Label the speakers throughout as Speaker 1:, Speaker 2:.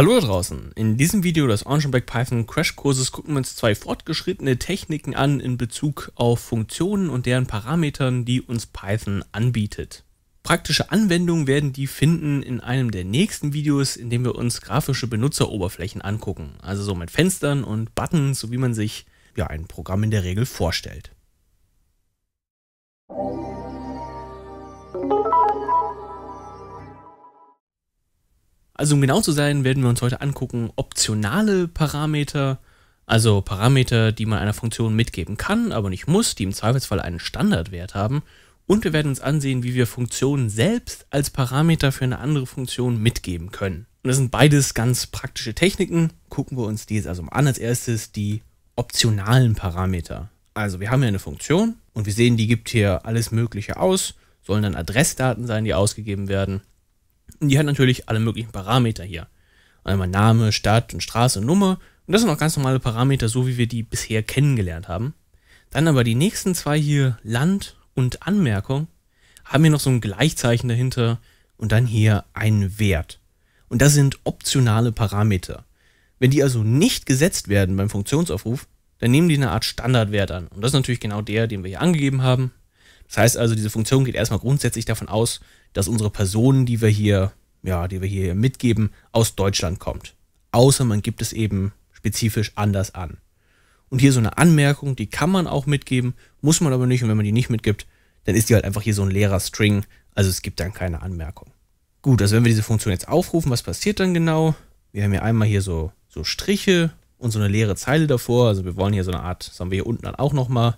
Speaker 1: Hallo da draußen! In diesem Video des Orangenback Python Crash Kurses gucken wir uns zwei fortgeschrittene Techniken an in Bezug auf Funktionen und deren Parametern, die uns Python anbietet. Praktische Anwendungen werden die finden in einem der nächsten Videos, in dem wir uns grafische Benutzeroberflächen angucken, also so mit Fenstern und Buttons, so wie man sich ja ein Programm in der Regel vorstellt. Also um genau zu sein, werden wir uns heute angucken optionale Parameter, also Parameter, die man einer Funktion mitgeben kann, aber nicht muss, die im Zweifelsfall einen Standardwert haben. Und wir werden uns ansehen, wie wir Funktionen selbst als Parameter für eine andere Funktion mitgeben können. Und das sind beides ganz praktische Techniken. Gucken wir uns die jetzt also mal an. Als erstes die optionalen Parameter. Also wir haben hier eine Funktion und wir sehen, die gibt hier alles Mögliche aus. Sollen dann Adressdaten sein, die ausgegeben werden. Und die hat natürlich alle möglichen Parameter hier. Einmal Name, Stadt und Straße und Nummer. Und das sind auch ganz normale Parameter, so wie wir die bisher kennengelernt haben. Dann aber die nächsten zwei hier, Land und Anmerkung, haben hier noch so ein Gleichzeichen dahinter und dann hier einen Wert. Und das sind optionale Parameter. Wenn die also nicht gesetzt werden beim Funktionsaufruf, dann nehmen die eine Art Standardwert an. Und das ist natürlich genau der, den wir hier angegeben haben. Das heißt also, diese Funktion geht erstmal grundsätzlich davon aus, dass unsere Personen, die wir hier, ja, die wir hier mitgeben, aus Deutschland kommt. Außer man gibt es eben spezifisch anders an. Und hier so eine Anmerkung, die kann man auch mitgeben, muss man aber nicht. Und wenn man die nicht mitgibt, dann ist die halt einfach hier so ein leerer String. Also es gibt dann keine Anmerkung. Gut, also wenn wir diese Funktion jetzt aufrufen, was passiert dann genau? Wir haben hier einmal hier so, so Striche und so eine leere Zeile davor. Also wir wollen hier so eine Art, das haben wir hier unten dann auch nochmal,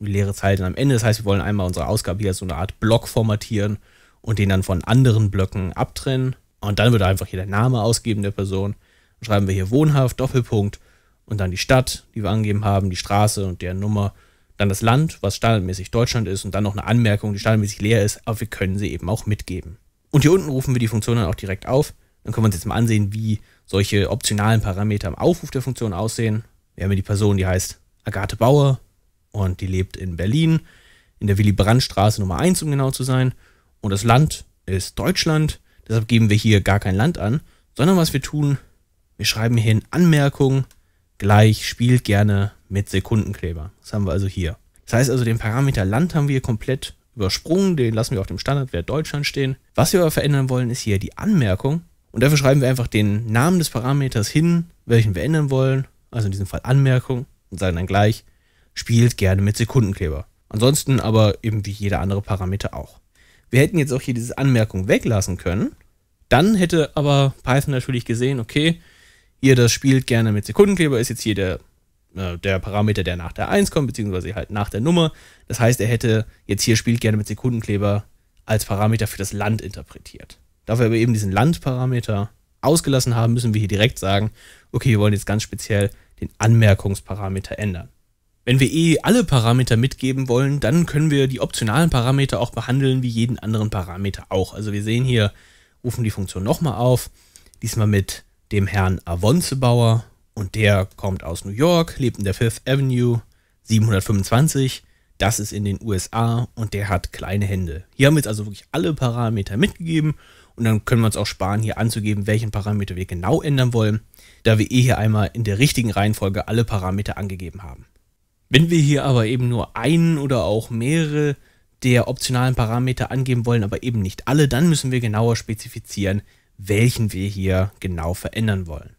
Speaker 1: eine leere Zeile dann am Ende. Das heißt, wir wollen einmal unsere Ausgabe hier als so eine Art Block formatieren und den dann von anderen Blöcken abtrennen. Und dann wird einfach hier der Name ausgeben der Person. Dann schreiben wir hier wohnhaft, Doppelpunkt und dann die Stadt, die wir angegeben haben, die Straße und deren Nummer. Dann das Land, was standardmäßig Deutschland ist und dann noch eine Anmerkung, die standardmäßig leer ist, aber wir können sie eben auch mitgeben. Und hier unten rufen wir die Funktion dann auch direkt auf. Dann können wir uns jetzt mal ansehen, wie solche optionalen Parameter im Aufruf der Funktion aussehen. Wir haben hier die Person, die heißt Agathe Bauer und die lebt in Berlin, in der Willy-Brandt-Straße Nummer 1, um genau zu sein. Und das Land ist Deutschland. Deshalb geben wir hier gar kein Land an, sondern was wir tun, wir schreiben hier in Anmerkung gleich spielt gerne mit Sekundenkleber. Das haben wir also hier. Das heißt also, den Parameter Land haben wir komplett übersprungen. Den lassen wir auf dem Standardwert Deutschland stehen. Was wir aber verändern wollen, ist hier die Anmerkung. Und dafür schreiben wir einfach den Namen des Parameters hin, welchen wir ändern wollen. Also in diesem Fall Anmerkung und sagen dann gleich, spielt gerne mit Sekundenkleber. Ansonsten aber eben wie jeder andere Parameter auch. Wir hätten jetzt auch hier diese Anmerkung weglassen können. Dann hätte aber Python natürlich gesehen, okay, ihr das spielt gerne mit Sekundenkleber, ist jetzt hier der, äh, der Parameter, der nach der 1 kommt, beziehungsweise halt nach der Nummer. Das heißt, er hätte jetzt hier spielt gerne mit Sekundenkleber als Parameter für das Land interpretiert. Da wir aber eben diesen Landparameter ausgelassen haben, müssen wir hier direkt sagen, okay, wir wollen jetzt ganz speziell den Anmerkungsparameter ändern. Wenn wir eh alle Parameter mitgeben wollen, dann können wir die optionalen Parameter auch behandeln wie jeden anderen Parameter auch. Also wir sehen hier, rufen die Funktion nochmal auf, diesmal mit dem Herrn Avonzebauer und der kommt aus New York, lebt in der Fifth Avenue 725, das ist in den USA und der hat kleine Hände. Hier haben wir jetzt also wirklich alle Parameter mitgegeben und dann können wir uns auch sparen, hier anzugeben, welchen Parameter wir genau ändern wollen, da wir eh hier einmal in der richtigen Reihenfolge alle Parameter angegeben haben. Wenn wir hier aber eben nur einen oder auch mehrere der optionalen Parameter angeben wollen, aber eben nicht alle, dann müssen wir genauer spezifizieren, welchen wir hier genau verändern wollen.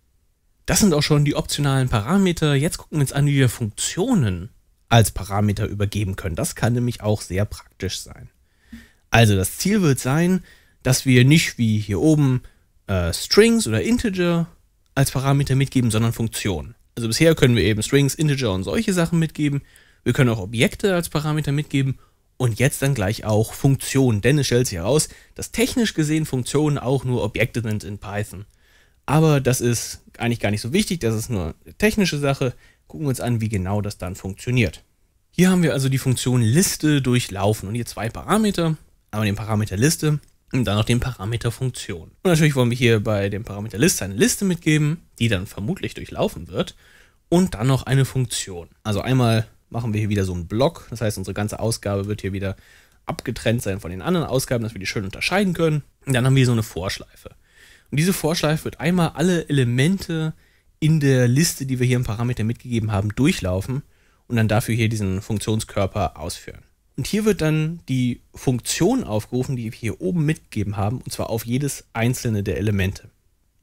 Speaker 1: Das sind auch schon die optionalen Parameter. Jetzt gucken wir uns an, wie wir Funktionen als Parameter übergeben können. Das kann nämlich auch sehr praktisch sein. Also das Ziel wird sein, dass wir nicht wie hier oben äh, Strings oder Integer als Parameter mitgeben, sondern Funktionen. Also bisher können wir eben Strings, Integer und solche Sachen mitgeben. Wir können auch Objekte als Parameter mitgeben und jetzt dann gleich auch Funktionen, denn es stellt sich heraus, dass technisch gesehen Funktionen auch nur Objekte sind in Python. Aber das ist eigentlich gar nicht so wichtig, das ist nur eine technische Sache. Gucken wir uns an, wie genau das dann funktioniert. Hier haben wir also die Funktion Liste durchlaufen und hier zwei Parameter. Einmal den Parameter Liste und dann noch den Parameter Funktion. Und natürlich wollen wir hier bei dem Parameter Liste eine Liste mitgeben, die dann vermutlich durchlaufen wird und dann noch eine Funktion. Also einmal machen wir hier wieder so einen Block, das heißt unsere ganze Ausgabe wird hier wieder abgetrennt sein von den anderen Ausgaben, dass wir die schön unterscheiden können. Und dann haben wir so eine Vorschleife. Und diese Vorschleife wird einmal alle Elemente in der Liste, die wir hier im Parameter mitgegeben haben, durchlaufen und dann dafür hier diesen Funktionskörper ausführen. Und hier wird dann die Funktion aufgerufen, die wir hier oben mitgegeben haben, und zwar auf jedes einzelne der Elemente.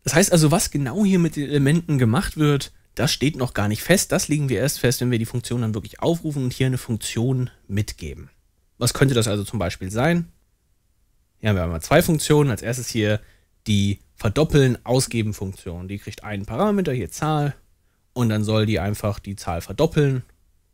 Speaker 1: Das heißt also, was genau hier mit den Elementen gemacht wird, das steht noch gar nicht fest. Das legen wir erst fest, wenn wir die Funktion dann wirklich aufrufen und hier eine Funktion mitgeben. Was könnte das also zum Beispiel sein? Hier haben wir einmal zwei Funktionen. Als erstes hier die Verdoppeln-Ausgeben-Funktion. Die kriegt einen Parameter, hier Zahl, und dann soll die einfach die Zahl verdoppeln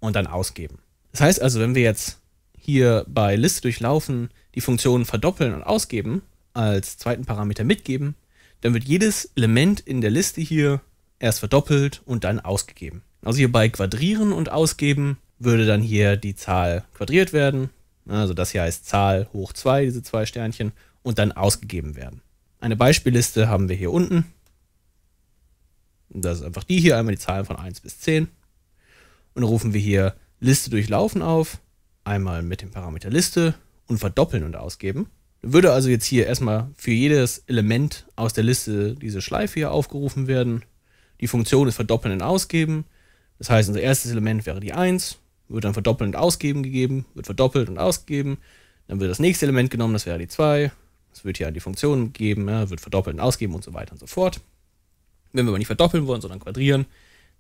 Speaker 1: und dann ausgeben. Das heißt also, wenn wir jetzt hier bei Liste durchlaufen die Funktion verdoppeln und ausgeben als zweiten Parameter mitgeben, dann wird jedes Element in der Liste hier erst verdoppelt und dann ausgegeben. Also hier bei Quadrieren und Ausgeben würde dann hier die Zahl quadriert werden. Also das hier heißt Zahl hoch 2, diese zwei Sternchen, und dann ausgegeben werden. Eine Beispielliste haben wir hier unten. Das ist einfach die hier, einmal die Zahlen von 1 bis 10. Und dann rufen wir hier Liste durchlaufen auf einmal mit dem Parameter Liste und verdoppeln und ausgeben. Würde also jetzt hier erstmal für jedes Element aus der Liste diese Schleife hier aufgerufen werden. Die Funktion ist verdoppeln und ausgeben. Das heißt, unser erstes Element wäre die 1, wird dann verdoppeln und ausgeben gegeben, wird verdoppelt und ausgegeben. Dann wird das nächste Element genommen, das wäre die 2. Das wird hier an die Funktion gegeben, ja, wird verdoppeln und ausgeben und so weiter und so fort. Wenn wir aber nicht verdoppeln wollen, sondern quadrieren,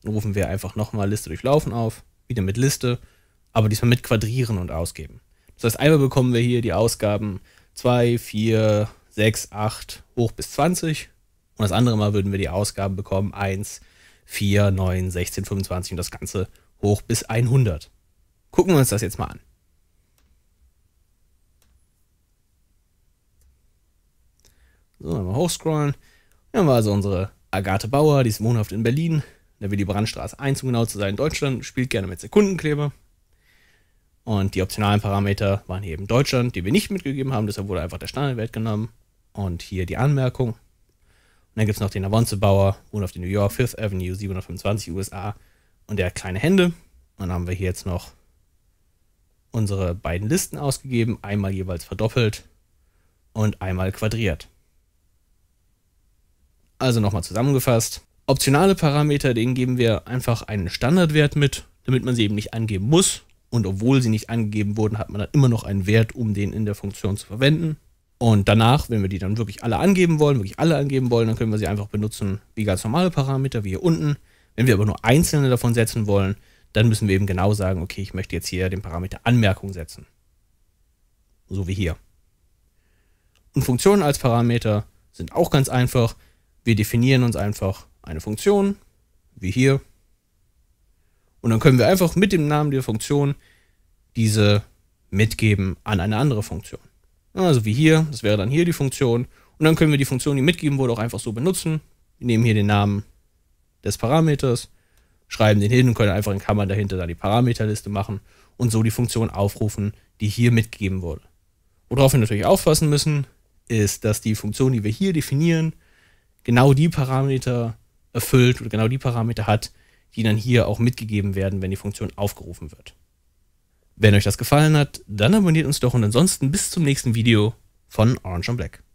Speaker 1: dann rufen wir einfach nochmal Liste durchlaufen auf, wieder mit Liste aber diesmal mit Quadrieren und Ausgeben. Das heißt, einmal bekommen wir hier die Ausgaben 2, 4, 6, 8 hoch bis 20 und das andere Mal würden wir die Ausgaben bekommen 1, 4, 9, 16, 25 und das Ganze hoch bis 100. Gucken wir uns das jetzt mal an. So, dann mal hochscrollen. Hier haben wir also unsere Agathe Bauer, die ist wohnhaft in Berlin, in der Willy Brandt 1, um genau zu sein, in Deutschland, spielt gerne mit Sekundenkleber. Und die optionalen Parameter waren eben Deutschland, die wir nicht mitgegeben haben, deshalb wurde einfach der Standardwert genommen. Und hier die Anmerkung. Und dann gibt es noch den Avance-Bauer, wohnt auf der New York, Fifth Avenue, 725 USA. Und der hat kleine Hände. Und dann haben wir hier jetzt noch unsere beiden Listen ausgegeben, einmal jeweils verdoppelt und einmal quadriert. Also nochmal zusammengefasst. Optionale Parameter, denen geben wir einfach einen Standardwert mit, damit man sie eben nicht angeben muss. Und obwohl sie nicht angegeben wurden, hat man dann immer noch einen Wert, um den in der Funktion zu verwenden. Und danach, wenn wir die dann wirklich alle angeben wollen, wirklich alle angeben wollen, dann können wir sie einfach benutzen wie ganz normale Parameter, wie hier unten. Wenn wir aber nur einzelne davon setzen wollen, dann müssen wir eben genau sagen, okay, ich möchte jetzt hier den Parameter Anmerkung setzen. So wie hier. Und Funktionen als Parameter sind auch ganz einfach. Wir definieren uns einfach eine Funktion, wie hier, und dann können wir einfach mit dem Namen der Funktion diese mitgeben an eine andere Funktion. Also wie hier, das wäre dann hier die Funktion. Und dann können wir die Funktion, die mitgeben wurde, auch einfach so benutzen. Wir nehmen hier den Namen des Parameters, schreiben den hin und können einfach in Klammern dahinter dann die Parameterliste machen und so die Funktion aufrufen, die hier mitgegeben wurde. Worauf wir natürlich aufpassen müssen, ist, dass die Funktion, die wir hier definieren, genau die Parameter erfüllt oder genau die Parameter hat, die dann hier auch mitgegeben werden, wenn die Funktion aufgerufen wird. Wenn euch das gefallen hat, dann abonniert uns doch und ansonsten bis zum nächsten Video von Orange on Black.